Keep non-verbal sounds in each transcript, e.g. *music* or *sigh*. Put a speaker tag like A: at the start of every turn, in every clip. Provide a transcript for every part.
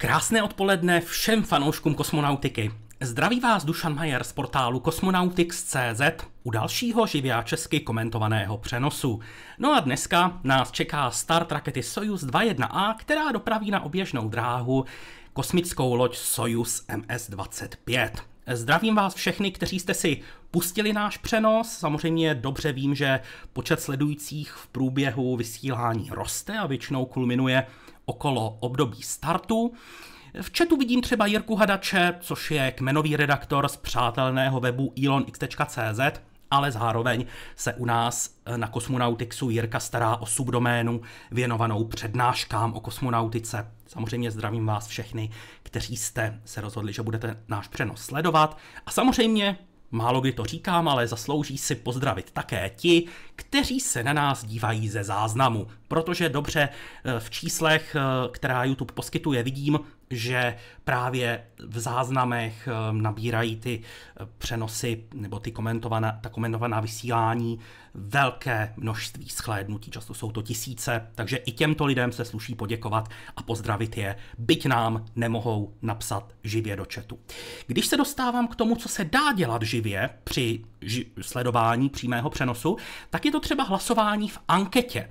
A: Krásné odpoledne všem fanouškům kosmonautiky. Zdraví vás Dušan Majer z portálu Cosmonautics.cz u dalšího živě česky komentovaného přenosu. No a dneska nás čeká start rakety Soyuz 21A, která dopraví na oběžnou dráhu kosmickou loď Soyuz MS-25. Zdravím vás všechny, kteří jste si pustili náš přenos. Samozřejmě dobře vím, že počet sledujících v průběhu vysílání roste a většinou kulminuje okolo období startu. V chatu vidím třeba Jirku Hadače, což je kmenový redaktor z přátelného webu elonx.cz, ale zároveň se u nás eh, na kosmonautixu Jirka stará o subdoménu věnovanou přednáškám o kosmonautice. Samozřejmě zdravím vás všechny, kteří jste se rozhodli, že budete náš přenos sledovat. A samozřejmě Málo kdy to říkám, ale zaslouží si pozdravit také ti, kteří se na nás dívají ze záznamu, protože dobře eh, v číslech, eh, která YouTube poskytuje, vidím, že právě v záznamech eh, nabírají ty eh, přenosy nebo ty komentovaná, ta komentovaná vysílání velké množství schlédnutí, často jsou to tisíce, takže i těmto lidem se sluší poděkovat a pozdravit je, byť nám nemohou napsat živě do četu. Když se dostávám k tomu, co se dá dělat živě při ži- sledování přímého přenosu, tak je to třeba hlasování v anketě.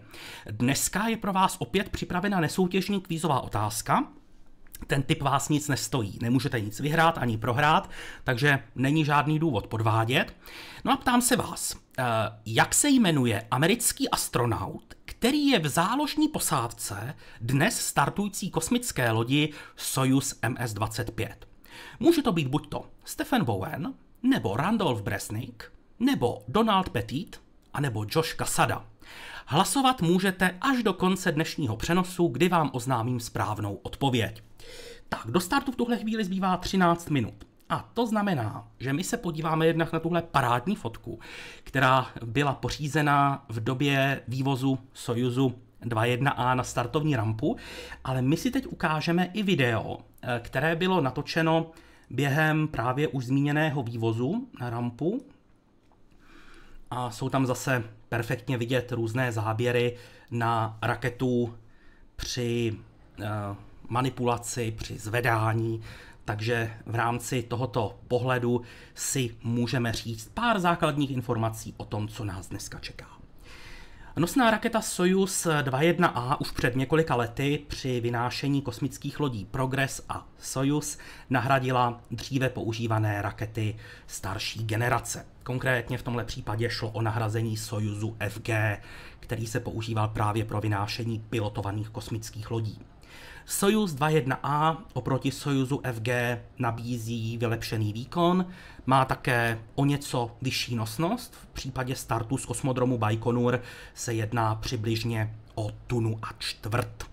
A: Dneska je pro vás opět připravena nesoutěžní kvízová otázka, ten typ vás nic nestojí, nemůžete nic vyhrát ani prohrát, takže není žádný důvod podvádět. No a ptám se vás, eh, jak se jmenuje americký astronaut, který je v záložní posádce dnes startující kosmické lodi Soyuz MS-25? Může to být buď to Stephen Bowen, nebo Randolph Bresnik, nebo Donald Petit, anebo nebo Josh Kasada. Hlasovat můžete až do konce dnešního přenosu, kdy vám oznámím správnou odpověď. Tak, do startu v tuhle chvíli zbývá 13 minut. A to znamená, že my se podíváme jednak na tuhle parádní fotku, která byla pořízena v době vývozu Sojuzu 2.1a na startovní rampu, ale my si teď ukážeme i video, eh, které bylo natočeno během právě už zmíněného vývozu na rampu. A jsou tam zase perfektně vidět různé záběry na raketu při eh, manipulaci při zvedání, takže v rámci tohoto pohledu si můžeme říct pár základních informací o tom, co nás dneska čeká. Nosná raketa Soyuz 2.1a už před několika lety při vynášení kosmických lodí Progress a Soyuz nahradila dříve používané rakety starší generace. Konkrétně v tomhle případě šlo o nahrazení Soyuzu FG, který se používal právě pro vynášení pilotovaných kosmických lodí. Soyuz 2.1A oproti Sojuzu FG nabízí vylepšený výkon, má také o něco vyšší nosnost. V případě startu z kosmodromu Baikonur se jedná přibližně o tunu a čtvrt. Eh,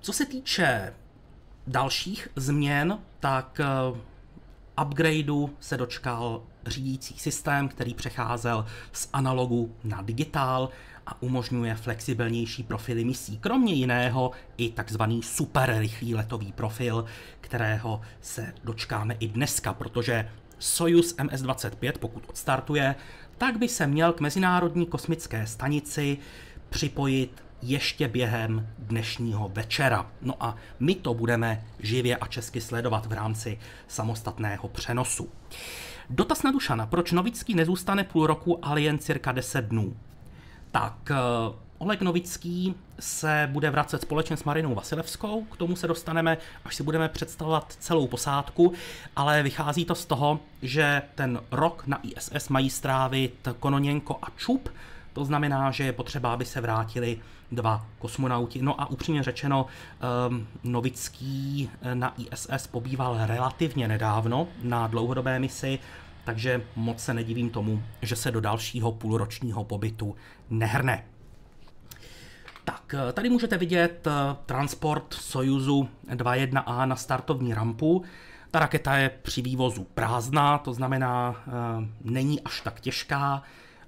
A: co se týče dalších změn, tak eh, upgradeu se dočkal řídící systém, který přecházel z analogu na digitál a umožňuje flexibilnější profily misí. Kromě jiného i takzvaný rychlý letový profil, kterého se dočkáme i dneska, protože Soyuz MS-25, pokud odstartuje, tak by se měl k Mezinárodní kosmické stanici připojit ještě během dnešního večera. No a my to budeme živě a česky sledovat v rámci samostatného přenosu. Dotaz na Dušana, proč Novický nezůstane půl roku, ale jen cirka 10 dnů? Tak eh, Oleg Novický se bude vracet společně s Marinou Vasilevskou, k tomu se dostaneme, až si budeme představovat celou posádku, ale vychází to z toho, že ten rok na ISS mají strávit Kononěnko a Čup, to znamená, že je potřeba, aby se vrátili dva kosmonauti. No a upřímně řečeno, ehm, Novický eh, na ISS pobýval relativně nedávno na dlouhodobé misi, takže moc se nedivím tomu, že se do dalšího půlročního pobytu nehrne. Tak, eh, tady můžete vidět eh, transport Sojuzu 2.1a na startovní rampu. Ta raketa je při vývozu prázdná, to znamená, eh, není až tak těžká,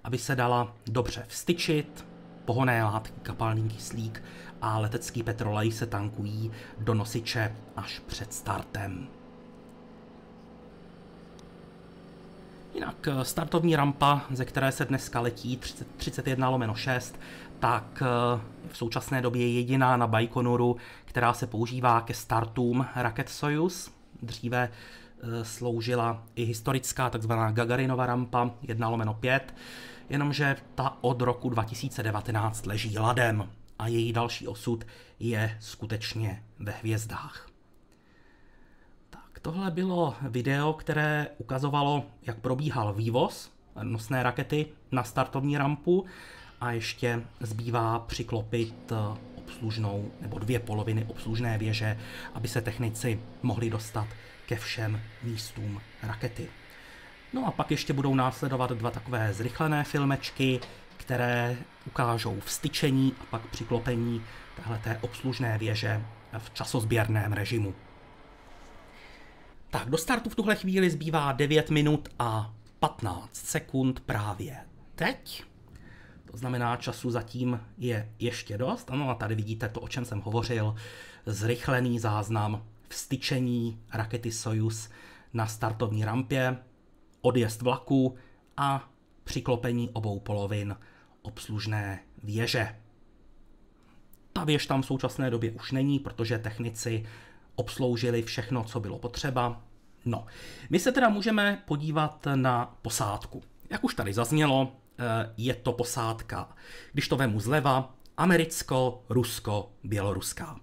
A: aby se dala dobře vstyčit, pohoné látky, kapalný kyslík a letecký petrolej se tankují do nosiče až před startem. Jinak eh, startovní rampa, ze které se dneska letí 30, 31 lomeno 6, tak eh, v současné době je jediná na Baikonuru, která se používá ke startům raket Soyuz. Dříve eh, sloužila i historická takzvaná Gagarinova rampa 1 lomeno 5, jenomže ta od roku 2019 leží ladem a její další osud je skutečně ve hvězdách. Tohle bylo video, které ukazovalo, jak probíhal vývoz nosné rakety na startovní rampu a ještě zbývá přiklopit eh, obslužnou nebo dvě poloviny obslužné věže, aby se technici mohli dostat ke všem místům rakety. No a pak ještě budou následovat dva takové zrychlené filmečky, které ukážou vstyčení a pak přiklopení téhleté obslužné věže v časozběrném režimu. Tak do startu v tuhle chvíli zbývá 9 minut a 15 sekund právě teď. To znamená, času zatím je ještě dost. Ano, a tady vidíte to, o čem jsem hovořil. Zrychlený záznam vstyčení rakety Soyuz na startovní rampě, odjezd vlaku a přiklopení obou polovin obslužné věže. Ta věž tam v současné době už není, protože technici obsloužili všechno, co bylo potřeba, No, my se teda můžeme podívat na posádku. Jak už tady zaznělo, eh, je to posádka, když to vemu zleva, Americko, Rusko, Běloruská.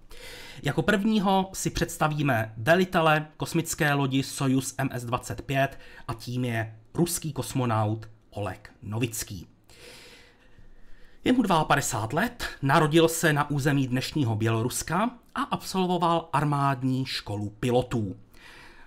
A: Jako prvního si představíme velitele kosmické lodi Soyuz MS-25 a tím je ruský kosmonaut Oleg Novický. Je mu 52 let, narodil se na území dnešního Běloruska a absolvoval armádní školu pilotů.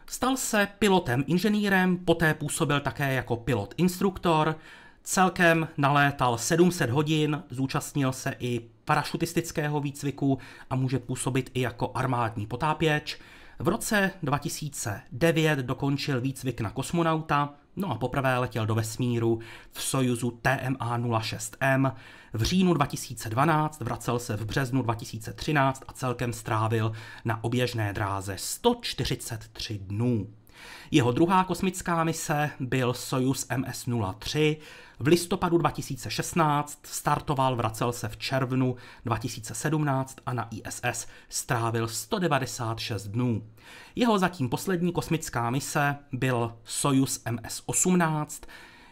A: Stal se pilotem inženýrem, poté působil také jako pilot instruktor, celkem nalétal 700 hodin, zúčastnil se i parašutistického výcviku a může působit i jako armádní potápěč. V roce 2009 dokončil výcvik na kosmonauta, No a poprvé letěl do vesmíru v Sojuzu TMA-06M v říjnu 2012, vracel se v březnu 2013 a celkem strávil na oběžné dráze 143 dnů. Jeho druhá kosmická mise byl Soyuz MS-03. V listopadu 2016 startoval, vracel se v červnu 2017 a na ISS strávil 196 dnů. Jeho zatím poslední kosmická mise byl Soyuz MS-18,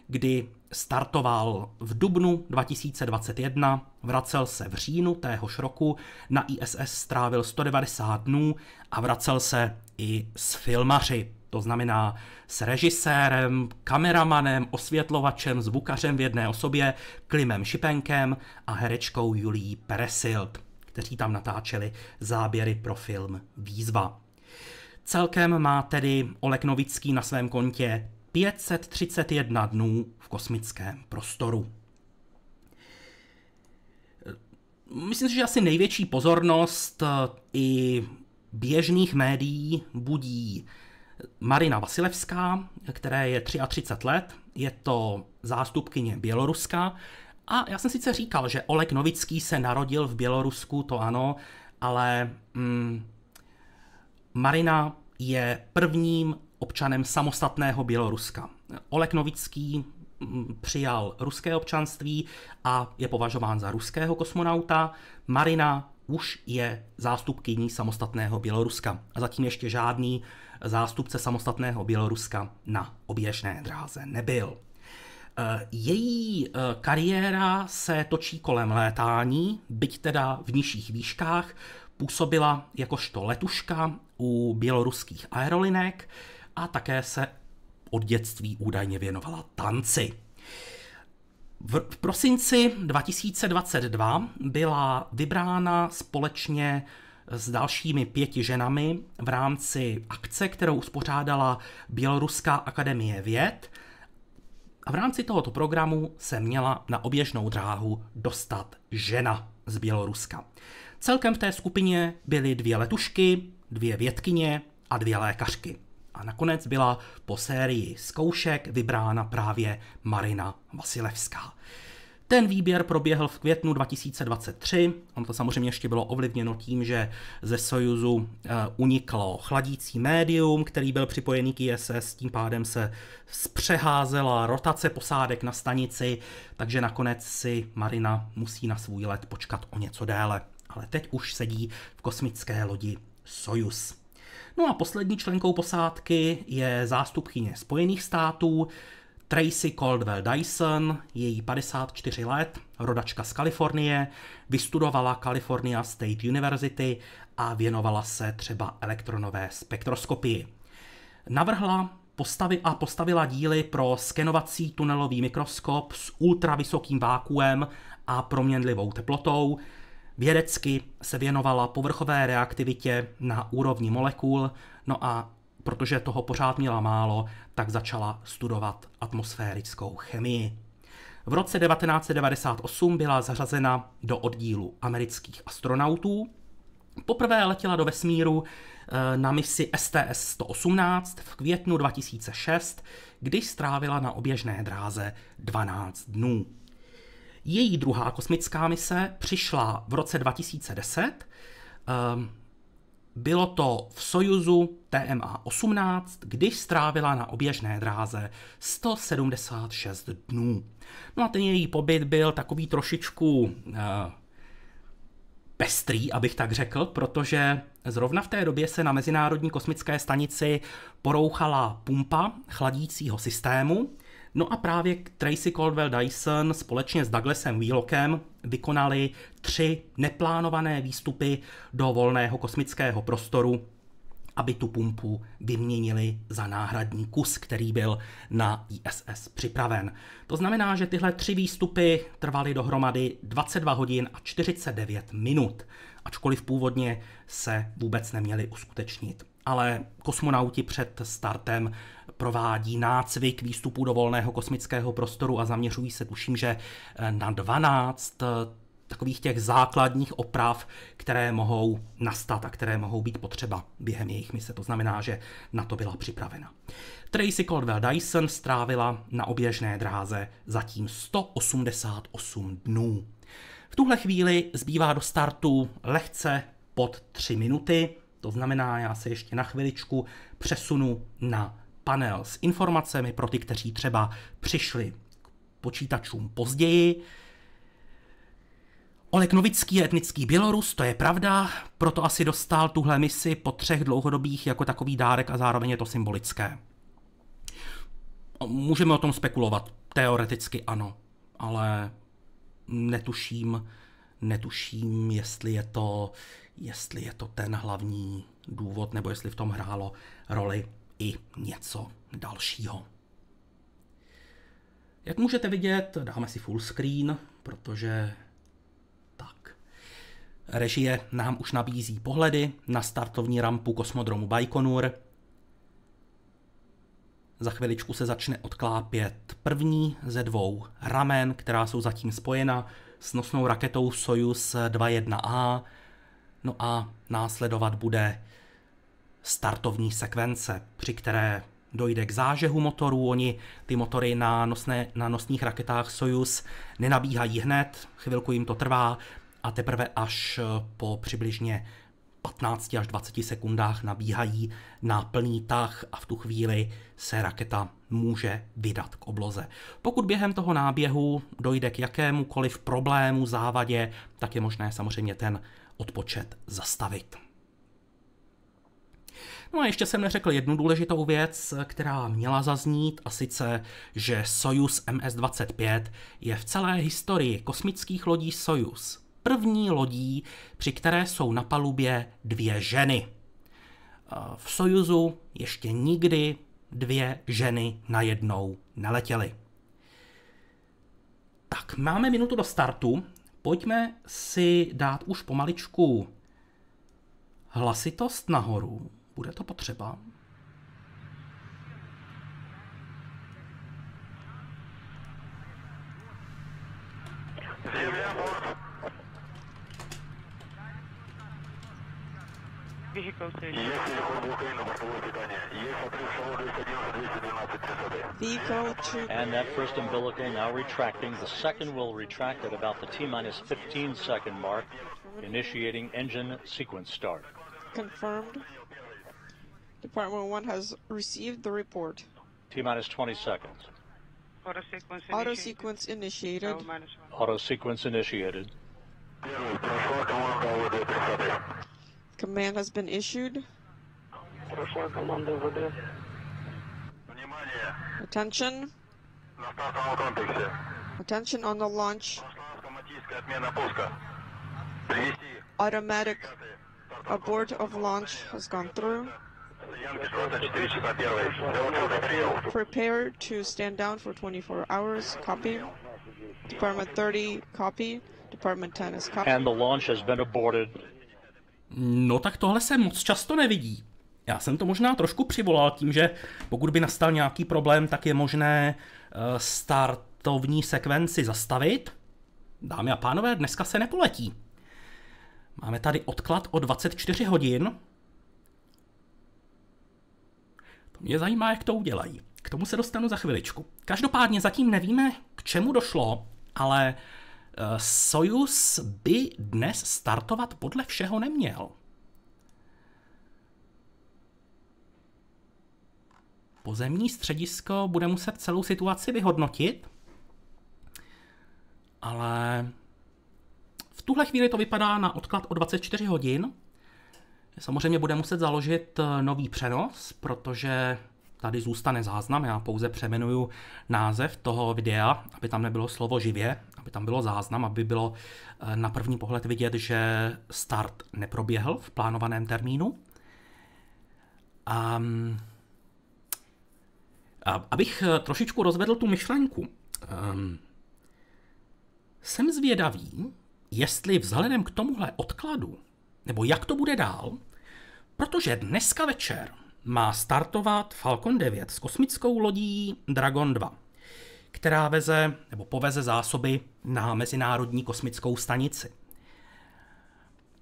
A: kdy startoval v dubnu 2021, vracel se v říjnu téhož roku, na ISS strávil 190 dnů a vracel se i s filmaři. To znamená s režisérem, kameramanem, osvětlovačem, zvukařem v jedné osobě, Klimem Šipenkem a herečkou Julií Peresild, kteří tam natáčeli záběry pro film Výzva. Celkem má tedy Olek Novický na svém kontě 531 dnů v kosmickém prostoru. Myslím si, že asi největší pozornost eh, i běžných médií budí Marina Vasilevská, které je 33 let, je to zástupkyně Běloruska. A já jsem sice říkal, že Olek Novický se narodil v Bělorusku, to ano, ale mm, Marina je prvním občanem samostatného Běloruska. Olek Novický mm, přijal ruské občanství a je považován za ruského kosmonauta. Marina už je zástupkyní samostatného Běloruska a zatím ještě žádný zástupce samostatného Běloruska na oběžné dráze nebyl. Eh, její eh, kariéra se točí kolem létání, byť teda v nižších výškách, působila jakožto letuška u běloruských aerolinek a také se od dětství údajně věnovala tanci. V prosinci 2022 byla vybrána společně eh, s dalšími pěti ženami v rámci akce, kterou uspořádala Běloruská akademie věd. A v rámci tohoto programu se měla na oběžnou dráhu dostat žena z Běloruska. Celkem v té skupině byly dvě letušky, dvě vědkyně a dvě lékařky. A nakonec byla po sérii zkoušek vybrána právě Marina Vasilevská. Ten výběr proběhl v květnu 2023. On to samozřejmě ještě bylo ovlivněno tím, že ze Sojuzu eh, uniklo chladící médium, který byl připojený k ISS, tím pádem se zpřeházela rotace posádek na stanici, takže nakonec si Marina musí na svůj let počkat o něco déle. Ale teď už sedí v kosmické lodi Sojuz. No a poslední členkou posádky je zástupkyně Spojených států, Tracy Caldwell Dyson, její 54 let, rodačka z Kalifornie, vystudovala California State University a věnovala se třeba elektronové spektroskopii. Navrhla postavy a postavila díly pro skenovací tunelový mikroskop s ultravysokým vákuem a proměnlivou teplotou, Vědecky se věnovala povrchové reaktivitě na úrovni molekul, no a protože toho pořád měla málo, tak začala studovat atmosférickou chemii. V roce 1998 byla zařazena do oddílu amerických astronautů. Poprvé letěla do vesmíru eh, na misi STS-118 v květnu 2006, když strávila na oběžné dráze 12 dnů. Její druhá kosmická mise přišla v roce 2010. Ehm, bylo to v Sojuzu TMA-18, když strávila na oběžné dráze 176 dnů. No a ten její pobyt byl takový trošičku eh, pestrý, abych tak řekl, protože zrovna v té době se na Mezinárodní kosmické stanici porouchala pumpa chladícího systému No a právě Tracy Caldwell Dyson společně s Douglasem Wheelockem vykonali tři neplánované výstupy do volného kosmického prostoru, aby tu pumpu vyměnili za náhradní kus, který byl na ISS připraven. To znamená, že tyhle tři výstupy trvaly dohromady 22 hodin a 49 minut ačkoliv původně se vůbec neměly uskutečnit. Ale kosmonauti před startem provádí nácvik výstupu do volného kosmického prostoru a zaměřují se, tuším, že eh, na 12 eh, takových těch základních oprav, které mohou nastat a které mohou být potřeba během jejich mise. To znamená, že na to byla připravena. Tracy Caldwell Dyson strávila na oběžné dráze zatím 188 dnů. V tuhle chvíli zbývá do startu lehce pod 3 minuty, to znamená, já se ještě na chviličku přesunu na panel s informacemi pro ty, kteří třeba přišli k počítačům později. Oleg Novický je etnický Bělorus, to je pravda, proto asi dostal tuhle misi po třech dlouhodobých jako takový dárek a zároveň je to symbolické. Můžeme o tom spekulovat, teoreticky ano, ale netuším, netuším, jestli je to, jestli je to ten hlavní důvod, nebo jestli v tom hrálo roli i něco dalšího. Jak můžete vidět, dáme si full screen, protože tak. Režie nám už nabízí pohledy na startovní rampu kosmodromu Baikonur, za chviličku se začne odklápět první ze dvou ramen, která jsou zatím spojena s nosnou raketou Soyuz 21A. No a následovat bude startovní sekvence, při které dojde k zážehu motorů. Oni ty motory na, nosné, na nosních raketách Soyuz nenabíhají hned, chvilku jim to trvá a teprve až po přibližně 15 až 20 sekundách nabíhají na plný tah a v tu chvíli se raketa může vydat k obloze. Pokud během toho náběhu dojde k jakémukoliv problému, závadě, tak je možné samozřejmě ten odpočet zastavit. No a ještě jsem neřekl jednu důležitou věc, která měla zaznít, a sice, že Soyuz MS-25 je v celé historii kosmických lodí Soyuz první lodí, při které jsou na palubě dvě ženy. V Sojuzu ještě nikdy dvě ženy najednou neletěly. Tak, máme minutu do startu. Pojďme si dát už pomaličku hlasitost nahoru. Bude to potřeba. yeah. vehicle Vehicle And that first umbilical now retracting. The second will retract at about the T-minus 15 second mark, initiating engine sequence start. Confirmed. Department 1 has received the report. T-minus 20 seconds. Auto sequence initiated. Auto sequence initiated. Auto sequence initiated. Command has been issued. Attention. Attention on the launch. Automatic abort of launch has gone through. Prepare to stand down for 24 hours. Copy. Department 30, copy. Department 10 is copy. And the launch has been aborted. No tak tohle se moc často nevidí. Já jsem to možná trošku přivolal tím, že pokud by nastal nějaký problém, tak je možné eh, startovní sekvenci zastavit. Dámy a pánové, dneska se nepoletí. Máme tady odklad o 24 hodin. To mě zajímá, jak to udělají. K tomu se dostanu za chviličku. Každopádně zatím nevíme, k čemu došlo, ale uh, Eh, Sojus by dnes startovat podle všeho neměl. Pozemní středisko bude muset celou situaci vyhodnotit, ale v tuhle chvíli to vypadá na odklad o 24 hodin. Samozřejmě bude muset založit eh, nový přenos, protože Tady zůstane záznam, já pouze přemenuju název toho videa, aby tam nebylo slovo živě, aby tam bylo záznam, aby bylo eh, na první pohled vidět, že start neproběhl v plánovaném termínu. Um, abych eh, trošičku rozvedl tu myšlenku. Um, jsem zvědavý, jestli vzhledem k tomuhle odkladu, nebo jak to bude dál, protože dneska večer má startovat Falcon 9 s kosmickou lodí Dragon 2, která veze nebo poveze zásoby na Mezinárodní kosmickou stanici.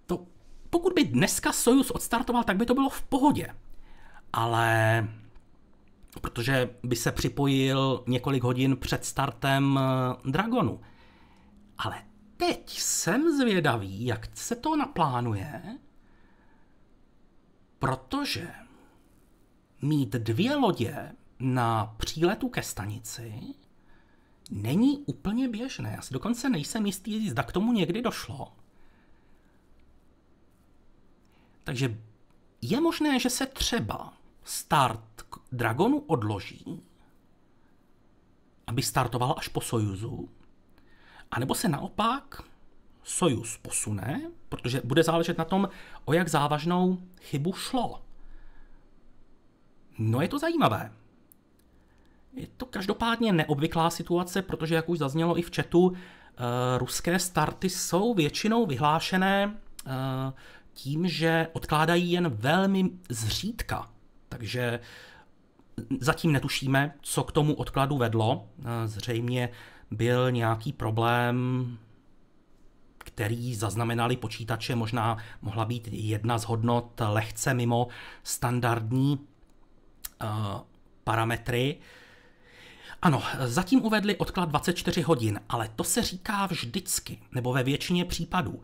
A: To, pokud by dneska Soyuz odstartoval, tak by to bylo v pohodě. Ale protože by se připojil několik hodin před startem eh, Dragonu. Ale teď jsem zvědavý, jak se to naplánuje, protože mít dvě lodě na příletu ke stanici není úplně běžné. Já si dokonce nejsem jistý, zda k tomu někdy došlo. Takže je možné, že se třeba start k Dragonu odloží, aby startoval až po Sojuzu, anebo se naopak Sojuz posune, protože bude záležet na tom, o jak závažnou chybu šlo. No je to zajímavé. Je to každopádně neobvyklá situace, protože, jak už zaznělo i v chatu, eh, ruské starty jsou většinou vyhlášené eh, tím, že odkládají jen velmi zřídka. Takže zatím netušíme, co k tomu odkladu vedlo. Eh, zřejmě byl nějaký problém, který zaznamenali počítače, možná mohla být jedna z hodnot lehce mimo standardní Eh, parametry. Ano, zatím uvedli odklad 24 hodin, ale to se říká vždycky, nebo ve většině případů.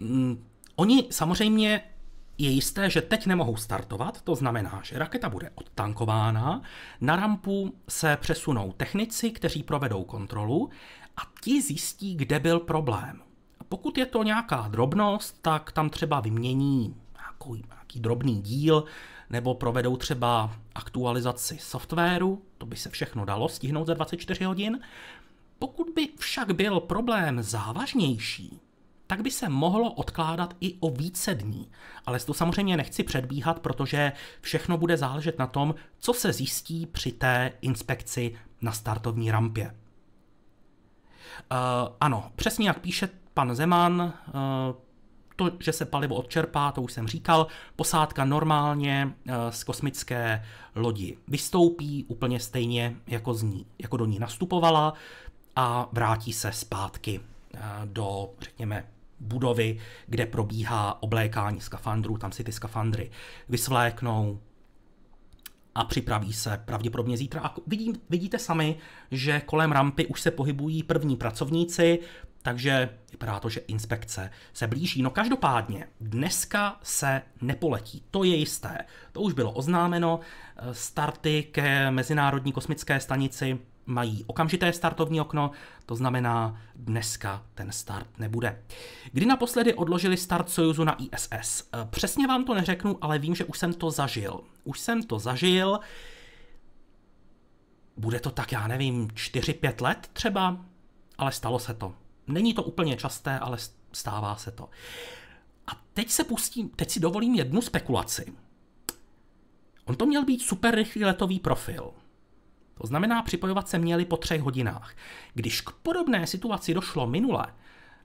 A: Mm, oni samozřejmě je jisté, že teď nemohou startovat, to znamená, že raketa bude odtankována, na rampu se přesunou technici, kteří provedou kontrolu a ti zjistí, kde byl problém. Pokud je to nějaká drobnost, tak tam třeba vymění nějaký, nějaký drobný díl nebo provedou třeba aktualizaci softwaru, to by se všechno dalo stihnout za 24 hodin. Pokud by však byl problém závažnější, tak by se mohlo odkládat i o více dní. Ale to samozřejmě nechci předbíhat, protože všechno bude záležet na tom, co se zjistí při té inspekci na startovní rampě. Uh, ano, přesně jak píše pan Zeman, uh, to, že se palivo odčerpá, to už jsem říkal, posádka normálně eh, z kosmické lodi vystoupí úplně stejně, jako, z ní, jako do ní nastupovala a vrátí se zpátky eh, do, řekněme, budovy, kde probíhá oblékání skafandrů, tam si ty skafandry vysvléknou, a připraví se pravděpodobně zítra. A vidím, vidíte sami, že kolem rampy už se pohybují první pracovníci, takže vypadá to, že inspekce se blíží. No každopádně, dneska se nepoletí, to je jisté. To už bylo oznámeno, starty ke Mezinárodní kosmické stanici mají okamžité startovní okno, to znamená, dneska ten start nebude. Kdy naposledy odložili start Sojuzu na ISS? Přesně vám to neřeknu, ale vím, že už jsem to zažil. Už jsem to zažil, bude to tak, já nevím, 4-5 let třeba, ale stalo se to. Není to úplně časté, ale stává se to. A teď se pustím, teď si dovolím jednu spekulaci. On to měl být super rychlý letový profil. To znamená, připojovat se měli po třech hodinách. Když k podobné situaci došlo minule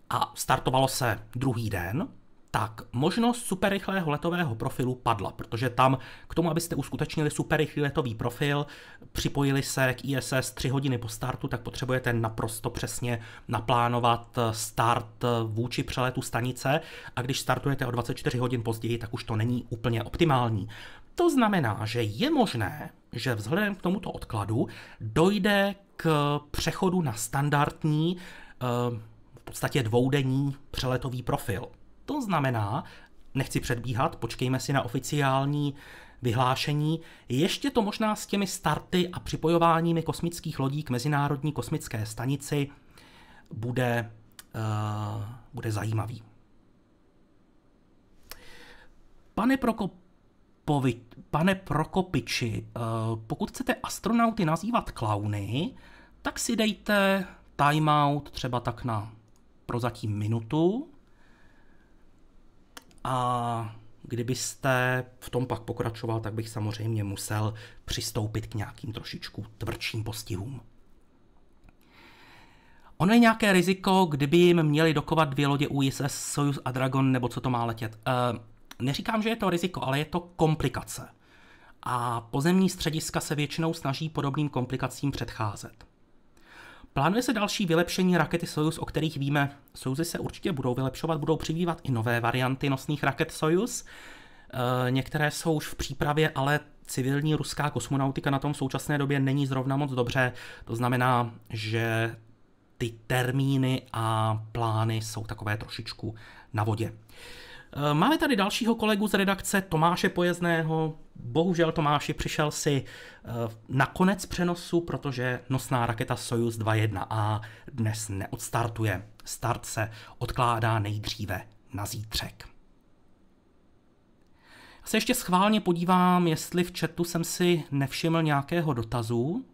A: a startovalo se druhý den, tak možnost superrychlého letového profilu padla, protože tam k tomu, abyste uskutečnili superrychlý letový profil, připojili se k ISS 3 hodiny po startu, tak potřebujete naprosto přesně naplánovat start vůči přeletu stanice a když startujete o 24 hodin později, tak už to není úplně optimální. To znamená, že je možné, že vzhledem k tomuto odkladu dojde k přechodu na standardní, eh, v podstatě dvoudenní přeletový profil. To znamená, nechci předbíhat, počkejme si na oficiální vyhlášení. Ještě to možná s těmi starty a připojováními kosmických lodí k Mezinárodní kosmické stanici bude, uh, bude zajímavý. Pane, Prokopovi, pane Prokopiči, uh, pokud chcete astronauty nazývat klauny, tak si dejte timeout třeba tak na prozatím minutu a kdybyste v tom pak pokračoval, tak bych samozřejmě musel přistoupit k nějakým trošičku tvrdším postihům. Ono je nějaké riziko, kdyby jim měli dokovat dvě lodě USS Soyuz a Dragon, nebo co to má letět. E, neříkám, že je to riziko, ale je to komplikace. A pozemní střediska se většinou snaží podobným komplikacím předcházet. Plánuje se další vylepšení rakety Soyuz, o kterých víme. Soyuzy se určitě budou vylepšovat, budou přibývat i nové varianty nosných raket Soyuz. Eh, některé jsou už v přípravě, ale civilní ruská kosmonautika na tom v současné době není zrovna moc dobře. To znamená, že ty termíny a plány jsou takové trošičku na vodě. Eh, máme tady dalšího kolegu z redakce Tomáše Pojezného. Bohužel Tomáši přišel si eh, na konec přenosu, protože nosná raketa Soyuz 2.1a dnes neodstartuje. Start se odkládá nejdříve na zítřek se ještě schválně podívám, jestli v chatu jsem si nevšiml nějakého dotazu.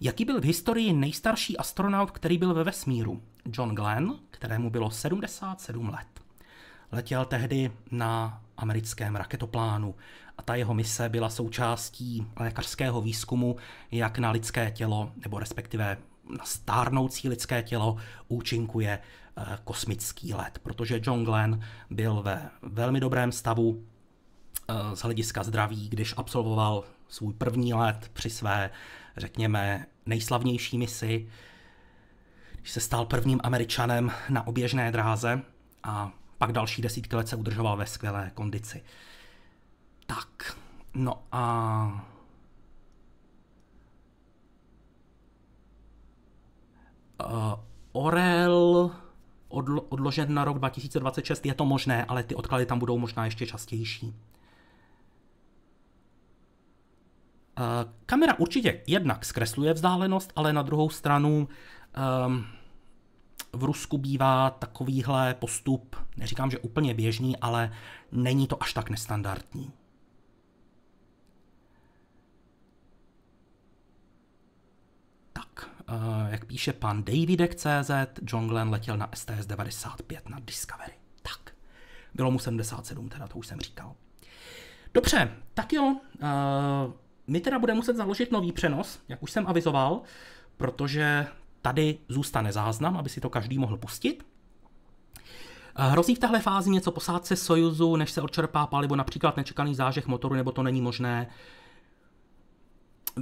A: Jaký byl v historii nejstarší astronaut, který byl ve vesmíru? John Glenn, kterému bylo 77 let. Letěl tehdy na americkém raketoplánu a ta jeho mise byla součástí lékařského výzkumu, jak na lidské tělo, nebo respektive na stárnoucí lidské tělo účinkuje eh, kosmický let, protože John Glenn byl ve velmi dobrém stavu, Eh, z hlediska zdraví, když absolvoval svůj první let při své, řekněme, nejslavnější misi, když se stal prvním američanem na oběžné dráze a pak další desítky let se udržoval ve skvělé kondici. Tak, no a... Uh, Orel odložen na rok 2026 je to možné, ale ty odklady tam budou možná ještě častější. Eh, kamera určitě jednak zkresluje vzdálenost, ale na druhou stranu um, v Rusku bývá takovýhle postup, neříkám, že úplně běžný, ale není to až tak nestandardní. Tak, uh, jak píše pan Davidek CZ, John Glenn letěl na STS 95 na Discovery. Tak, bylo mu 77, teda to už jsem říkal. Dobře, tak jo, uh, my teda budeme muset založit nový přenos, jak už jsem avizoval, protože tady zůstane záznam, aby si to každý mohl pustit. Hrozí v téhle fázi něco posádce Sojuzu, než se odčerpá palivo, například nečekaný zážeh motoru, nebo to není možné.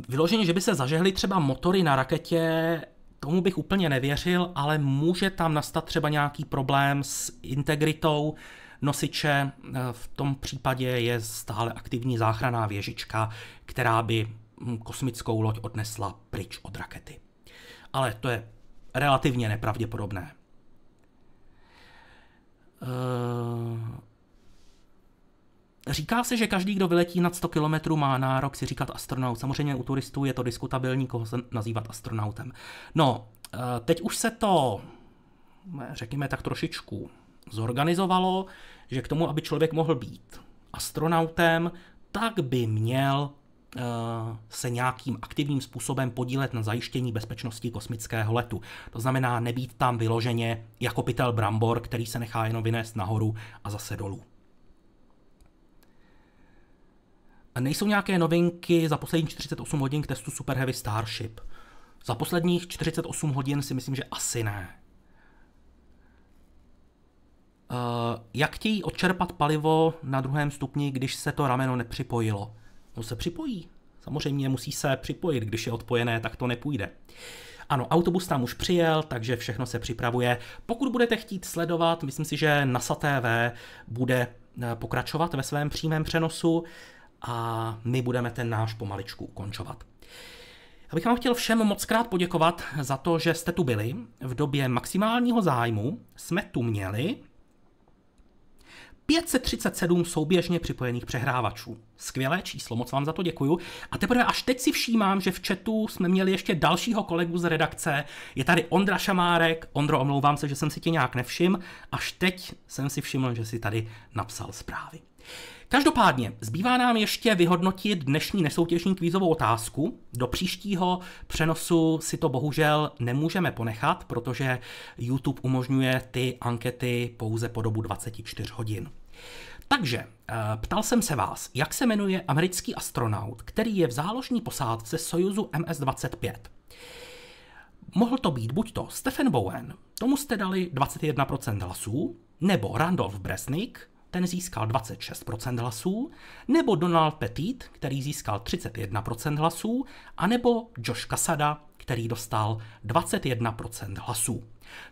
A: Vyloženě, že by se zažehly třeba motory na raketě, tomu bych úplně nevěřil, ale může tam nastat třeba nějaký problém s integritou, nosiče eh, v tom případě je stále aktivní záchranná věžička, která by hm, kosmickou loď odnesla pryč od rakety. Ale to je relativně nepravděpodobné. Eh, říká se, že každý, kdo vyletí nad 100 km, má nárok si říkat astronaut. Samozřejmě u turistů je to diskutabilní, koho se nazývat astronautem. No, eh, teď už se to, řekněme tak trošičku, zorganizovalo, že k tomu, aby člověk mohl být astronautem, tak by měl eh, se nějakým aktivním způsobem podílet na zajištění bezpečnosti kosmického letu. To znamená nebýt tam vyloženě jako pytel brambor, který se nechá jenom vynést nahoru a zase dolů. Nejsou nějaké novinky za posledních 48 hodin k testu Super Heavy Starship. Za posledních 48 hodin si myslím, že asi ne. Eh, jak chtějí odčerpat palivo na druhém stupni, když se to rameno nepřipojilo? No se připojí. Samozřejmě musí se připojit, když je odpojené, tak to nepůjde. Ano, autobus tam už přijel, takže všechno se připravuje. Pokud budete chtít sledovat, myslím si, že NASA TV bude eh, pokračovat ve svém přímém přenosu a my budeme ten náš pomaličku ukončovat. Já bych vám chtěl všem moc krát poděkovat za to, že jste tu byli. V době maximálního zájmu jsme tu měli 537 souběžně připojených přehrávačů. Skvělé číslo, moc vám za to děkuju. A teprve až teď si všímám, že v chatu jsme měli ještě dalšího kolegu z redakce. Je tady Ondra Šamárek. Ondro, omlouvám se, že jsem si tě nějak nevšiml. Až teď jsem si všiml, že si tady napsal zprávy. Každopádně, zbývá nám ještě vyhodnotit dnešní nesoutěžní kvízovou otázku. Do příštího přenosu si to bohužel nemůžeme ponechat, protože YouTube umožňuje ty ankety pouze po dobu 24 hodin. Takže, eh, ptal jsem se vás, jak se jmenuje americký astronaut, který je v záložní posádce Sojuzu MS-25. Mohl to být buď to Stephen Bowen, tomu jste dali 21% hlasů, nebo Randolph Bresnik, ten získal 26% hlasů, nebo Donald Petit, který získal 31% hlasů, a nebo Josh Kasada, který dostal 21% hlasů.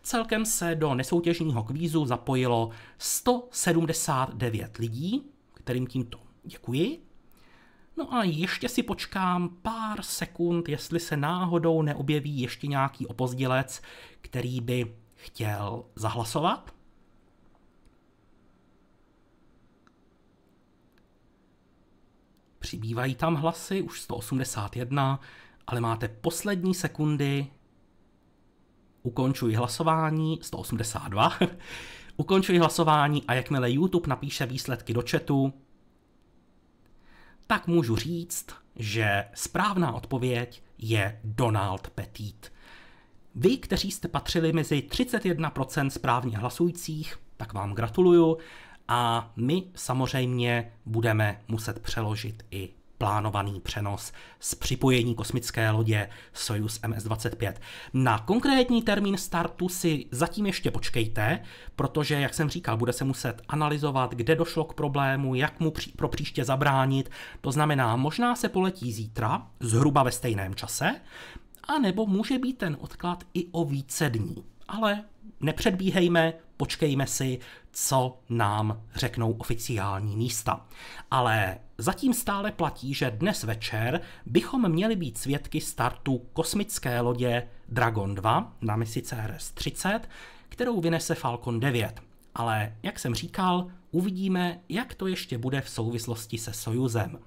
A: Celkem se do nesoutěžního kvízu zapojilo 179 lidí, kterým tímto děkuji. No a ještě si počkám pár sekund, jestli se náhodou neobjeví ještě nějaký opozdělec, který by chtěl zahlasovat. Přibývají tam hlasy, už 181, ale máte poslední sekundy. Ukončuji hlasování, 182. *laughs* Ukončuji hlasování a jakmile YouTube napíše výsledky do chatu, tak můžu říct, že správná odpověď je Donald Petit. Vy, kteří jste patřili mezi 31% správně hlasujících, tak vám gratuluju a my samozřejmě budeme muset přeložit i plánovaný přenos z připojení kosmické lodě Soyuz MS-25. Na konkrétní termín startu si zatím ještě počkejte, protože, jak jsem říkal, bude se muset analyzovat, kde došlo k problému, jak mu pří, pro příště zabránit. To znamená, možná se poletí zítra, zhruba ve stejném čase, a nebo může být ten odklad i o více dní. Ale nepředbíhejme, počkejme si, co nám řeknou oficiální místa. Ale zatím stále platí, že dnes večer bychom měli být svědky startu kosmické lodě Dragon 2 na misi CRS-30, kterou vynese Falcon 9. Ale jak jsem říkal, uvidíme, jak to ještě bude v souvislosti se Sojuzem.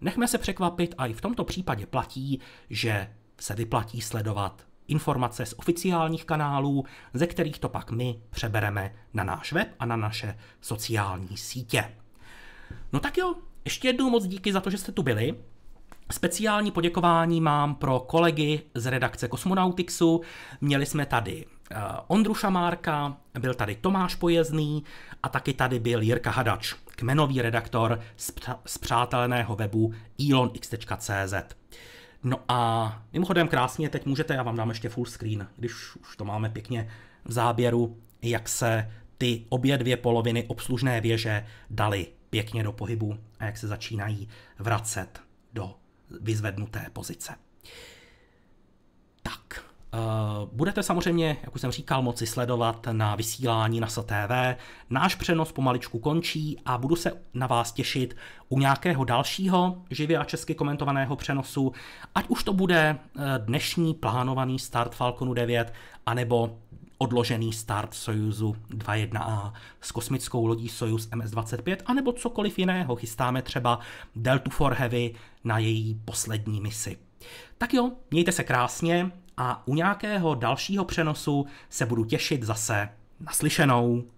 A: Nechme se překvapit a i v tomto případě platí, že se vyplatí sledovat informace z oficiálních kanálů, ze kterých to pak my přebereme na náš web a na naše sociální sítě. No tak jo, ještě jednou moc díky za to, že jste tu byli. Speciální poděkování mám pro kolegy z redakce Kosmonautixu. Měli jsme tady eh, Ondru Šamárka, byl tady Tomáš Pojezný a taky tady byl Jirka Hadač, kmenový redaktor z, z webu elonx.cz. No a mimochodem krásně teď můžete, já vám dám ještě full screen, když už to máme pěkně v záběru, jak se ty obě dvě poloviny obslužné věže daly pěkně do pohybu a jak se začínají vracet do vyzvednuté pozice. Tak. Eh, budete samozřejmě, jak už jsem říkal, moci sledovat na vysílání na STV. Náš přenos pomaličku končí a budu se na vás těšit u nějakého dalšího živě a česky komentovaného přenosu, ať už to bude eh, dnešní plánovaný start Falconu 9, anebo odložený start Sojuzu 2.1a s kosmickou lodí Sojuz MS-25, anebo cokoliv jiného. Chystáme třeba Delta for Heavy na její poslední misi. Tak jo, mějte se krásně a u nějakého dalšího přenosu se budu těšit zase naslyšenou.